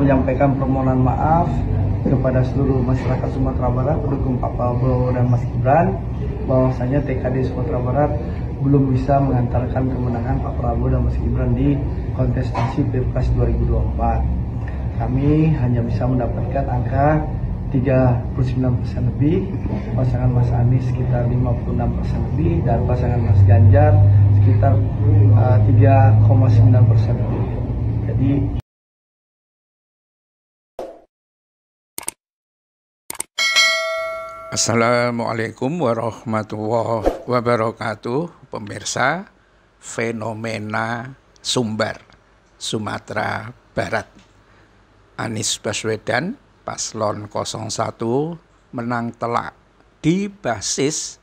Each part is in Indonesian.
menyampaikan permohonan maaf kepada seluruh masyarakat Sumatera Barat pendukung Pak Prabowo dan Mas Gibran bahwasanya TKD Sumatera Barat belum bisa mengantarkan kemenangan Pak Prabowo dan Mas Gibran di kontestasi Pilpres 2024. Kami hanya bisa mendapatkan angka 39% persen lebih, pasangan Mas Anies sekitar 56% persen lebih, dan pasangan Mas Ganjar sekitar 3,9 eh, persen lebih. Jadi Assalamualaikum warahmatullahi wabarakatuh, pemirsa fenomena Sumbar, Sumatera Barat. Anies Baswedan, paslon 01 menang telak di basis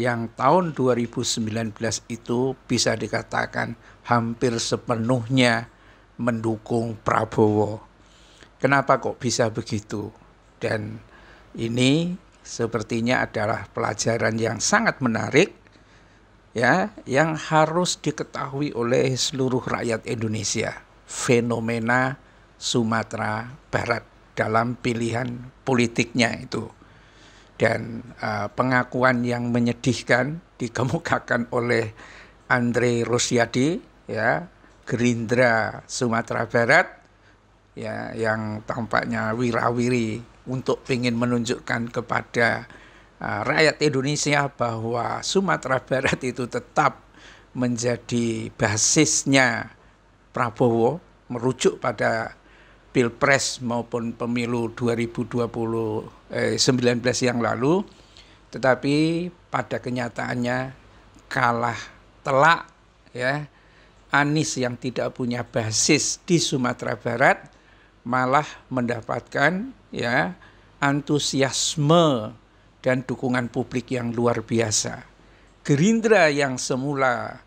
yang tahun 2019 itu bisa dikatakan hampir sepenuhnya mendukung Prabowo. Kenapa kok bisa begitu? Dan ini sepertinya adalah pelajaran yang sangat menarik ya yang harus diketahui oleh seluruh rakyat Indonesia fenomena Sumatera Barat dalam pilihan politiknya itu dan uh, pengakuan yang menyedihkan dikemukakan oleh Andre Rosyadi, ya Gerindra Sumatera Barat ya yang tampaknya wirawiri untuk ingin menunjukkan kepada uh, rakyat Indonesia bahwa Sumatera Barat itu tetap menjadi basisnya Prabowo merujuk pada Pilpres maupun pemilu 2020 eh, 19 yang lalu tetapi pada kenyataannya kalah telak ya Anies yang tidak punya basis di Sumatera Barat malah mendapatkan ya antusiasme dan dukungan publik yang luar biasa. Gerindra yang semula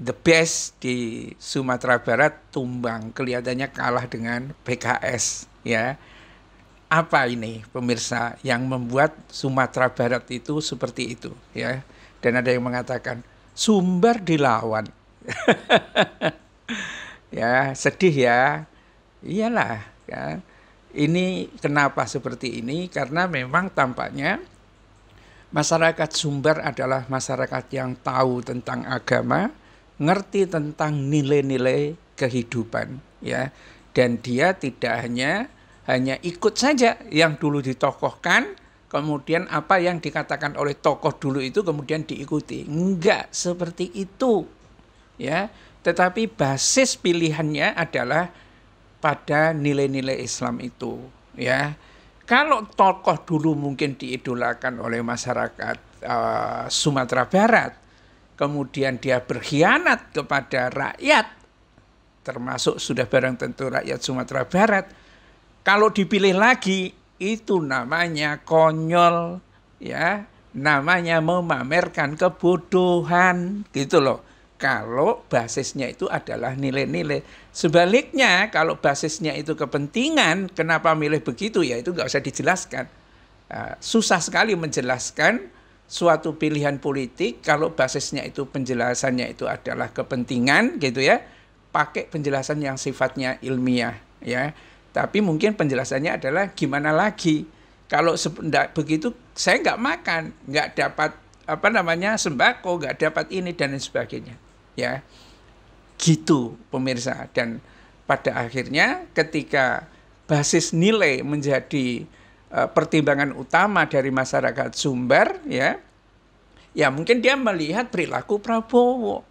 the best di Sumatera Barat tumbang, kelihatannya kalah dengan PKS ya. Apa ini pemirsa yang membuat Sumatera Barat itu seperti itu ya. Dan ada yang mengatakan sumber dilawan. ya, sedih ya Iyalah, ya. Ini kenapa seperti ini? Karena memang tampaknya masyarakat Sumber adalah masyarakat yang tahu tentang agama, ngerti tentang nilai-nilai kehidupan, ya. Dan dia tidak hanya hanya ikut saja yang dulu ditokohkan, kemudian apa yang dikatakan oleh tokoh dulu itu kemudian diikuti. Enggak seperti itu. Ya, tetapi basis pilihannya adalah pada nilai-nilai Islam itu ya kalau tokoh dulu mungkin diidolakan oleh masyarakat uh, Sumatera Barat kemudian dia berkhianat kepada rakyat termasuk sudah barang tentu rakyat Sumatera Barat kalau dipilih lagi itu namanya konyol ya namanya memamerkan kebodohan gitu loh kalau basisnya itu adalah nilai-nilai. Sebaliknya, kalau basisnya itu kepentingan, kenapa milih begitu ya itu nggak usah dijelaskan. Uh, susah sekali menjelaskan suatu pilihan politik kalau basisnya itu penjelasannya itu adalah kepentingan gitu ya. Pakai penjelasan yang sifatnya ilmiah ya. Tapi mungkin penjelasannya adalah gimana lagi. Kalau tidak begitu saya nggak makan, nggak dapat apa namanya sembako, nggak dapat ini dan lain sebagainya ya gitu pemirsa dan pada akhirnya ketika basis nilai menjadi uh, pertimbangan utama dari masyarakat Sumber ya ya mungkin dia melihat perilaku Prabowo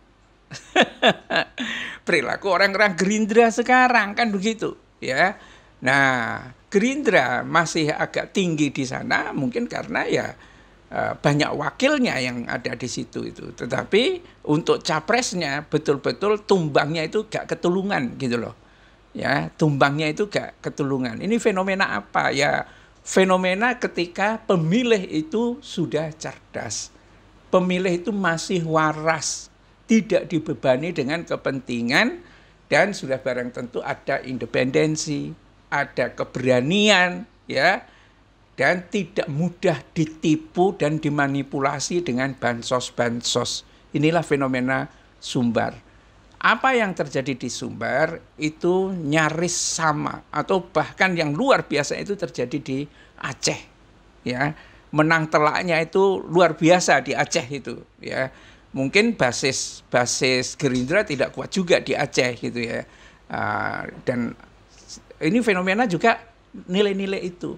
perilaku orang-orang Gerindra sekarang kan begitu ya nah Gerindra masih agak tinggi di sana mungkin karena ya Eh, banyak wakilnya yang ada di situ itu. Tetapi untuk capresnya betul-betul tumbangnya itu gak ketulungan gitu loh. Ya, tumbangnya itu gak ketulungan. Ini fenomena apa? Ya fenomena ketika pemilih itu sudah cerdas. Pemilih itu masih waras, tidak dibebani dengan kepentingan dan sudah barang tentu ada independensi, ada keberanian ya dan tidak mudah ditipu dan dimanipulasi dengan bansos-bansos. Inilah fenomena Sumbar. Apa yang terjadi di Sumbar itu nyaris sama atau bahkan yang luar biasa itu terjadi di Aceh. Ya, menang telaknya itu luar biasa di Aceh itu, ya. Mungkin basis basis Gerindra tidak kuat juga di Aceh gitu ya. Uh, dan ini fenomena juga nilai-nilai itu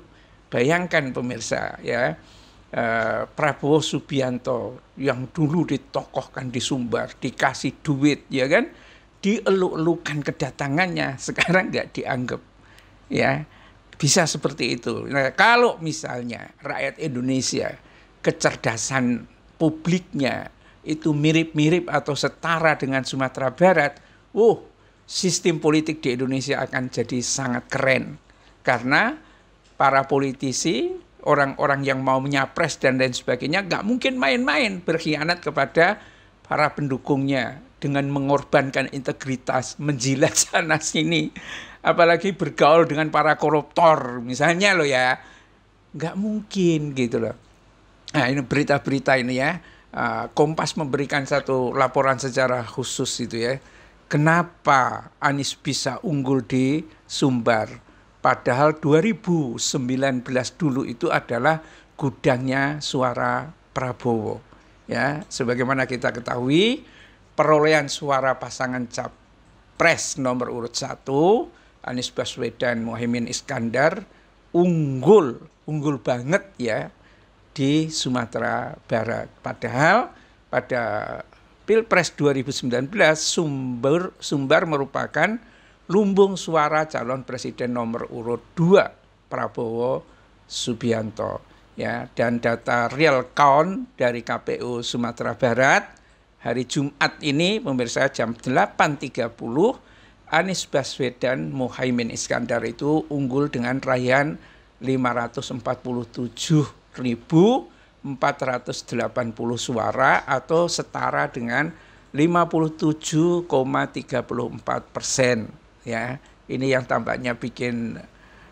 Bayangkan pemirsa ya eh, Prabowo Subianto yang dulu ditokohkan di Sumbar, dikasih duit ya kan, dieluk-elukan kedatangannya, sekarang nggak dianggap ya bisa seperti itu. Nah, kalau misalnya rakyat Indonesia kecerdasan publiknya itu mirip-mirip atau setara dengan Sumatera Barat, wow, sistem politik di Indonesia akan jadi sangat keren. Karena para politisi, orang-orang yang mau menyapres dan lain sebagainya, nggak mungkin main-main berkhianat kepada para pendukungnya dengan mengorbankan integritas, menjilat sana sini, apalagi bergaul dengan para koruptor misalnya loh ya, nggak mungkin gitu loh. Nah ini berita-berita ini ya, ah, Kompas memberikan satu laporan secara khusus itu ya, kenapa Anies bisa unggul di Sumbar? Padahal 2019 dulu itu adalah gudangnya suara Prabowo. Ya, sebagaimana kita ketahui, perolehan suara pasangan capres nomor urut satu Anies Baswedan Mohaimin Iskandar unggul, unggul banget ya di Sumatera Barat. Padahal pada Pilpres 2019 Sumber sumber merupakan lumbung suara calon presiden nomor urut 2 Prabowo Subianto ya dan data real count dari KPU Sumatera Barat hari Jumat ini pemirsa jam 8.30 Anies Baswedan Muhaimin Iskandar itu unggul dengan raihan 547.480 suara atau setara dengan 57,34 persen ya ini yang tampaknya bikin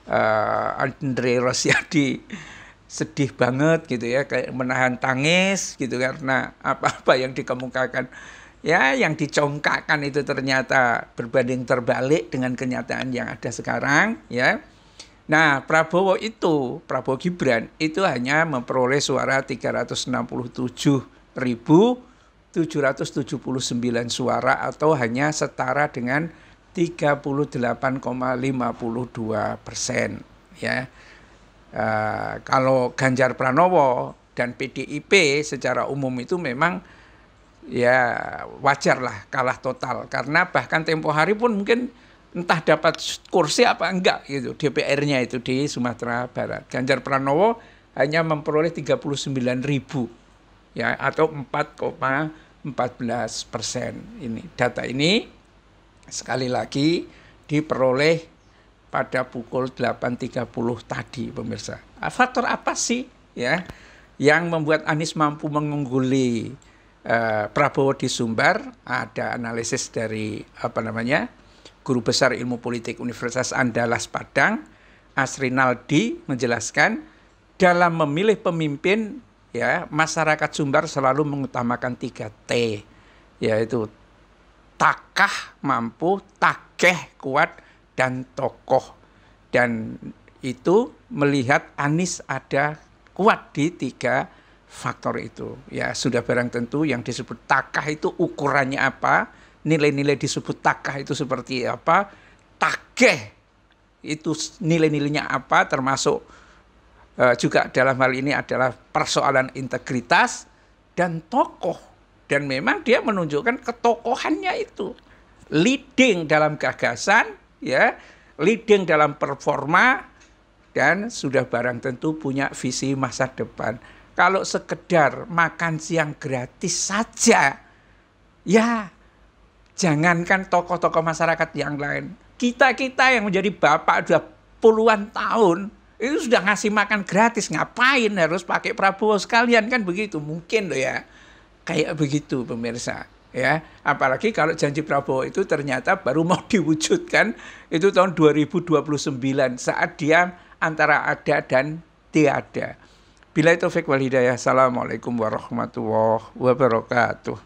uh, Andre Rosyadi sedih banget gitu ya kayak menahan tangis gitu karena apa-apa yang dikemukakan ya yang dicongkakkan itu ternyata berbanding terbalik dengan kenyataan yang ada sekarang ya nah Prabowo itu Prabowo Gibran itu hanya memperoleh suara 367.779 suara atau hanya setara dengan 38,52 persen ya e, kalau Ganjar Pranowo dan PDIP secara umum itu memang ya wajarlah kalah total karena bahkan tempo hari pun mungkin entah dapat kursi apa enggak gitu DPR-nya itu di Sumatera Barat Ganjar Pranowo hanya memperoleh 39 ribu ya atau 4,14 persen ini data ini sekali lagi diperoleh pada pukul 8.30 tadi pemirsa. Nah, faktor apa sih ya yang membuat Anies mampu mengungguli eh, Prabowo di Sumbar? Ada analisis dari apa namanya? Guru Besar Ilmu Politik Universitas Andalas Padang, Asrinaldi menjelaskan dalam memilih pemimpin ya masyarakat Sumbar selalu mengutamakan 3 T yaitu takah mampu, takeh kuat dan tokoh. Dan itu melihat Anies ada kuat di tiga faktor itu. Ya sudah barang tentu yang disebut takah itu ukurannya apa, nilai-nilai disebut takah itu seperti apa, takeh itu nilai-nilainya apa termasuk eh, juga dalam hal ini adalah persoalan integritas dan tokoh dan memang dia menunjukkan ketokohannya itu. Leading dalam gagasan, ya, leading dalam performa, dan sudah barang tentu punya visi masa depan. Kalau sekedar makan siang gratis saja, ya jangankan tokoh-tokoh masyarakat yang lain. Kita-kita yang menjadi bapak sudah puluhan tahun, itu sudah ngasih makan gratis, ngapain harus pakai Prabowo sekalian kan begitu. Mungkin loh ya kayak begitu pemirsa ya apalagi kalau janji Prabowo itu ternyata baru mau diwujudkan itu tahun 2029 saat dia antara ada dan tiada. Bila itu wal Hidayah, Assalamualaikum warahmatullahi wabarakatuh.